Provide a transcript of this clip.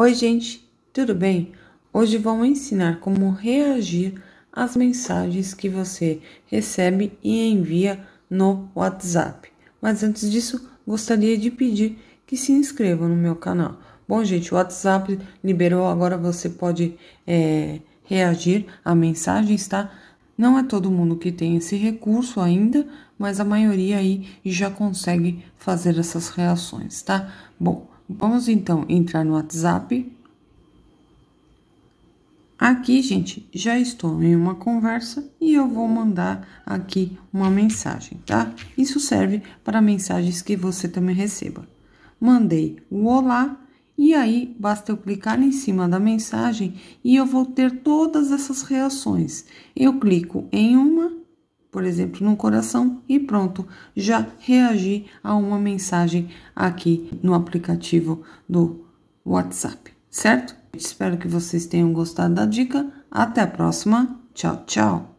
Oi, gente, tudo bem? Hoje vamos ensinar como reagir às mensagens que você recebe e envia no WhatsApp. Mas antes disso, gostaria de pedir que se inscreva no meu canal. Bom, gente, o WhatsApp liberou, agora você pode é, reagir a mensagens, tá? Não é todo mundo que tem esse recurso ainda, mas a maioria aí já consegue fazer essas reações, tá? Bom, Vamos então entrar no WhatsApp. Aqui, gente, já estou em uma conversa e eu vou mandar aqui uma mensagem, tá? Isso serve para mensagens que você também receba. Mandei o olá e aí basta eu clicar em cima da mensagem e eu vou ter todas essas reações. Eu clico em uma por exemplo, no coração e pronto, já reagi a uma mensagem aqui no aplicativo do WhatsApp, certo? Espero que vocês tenham gostado da dica. Até a próxima. Tchau, tchau.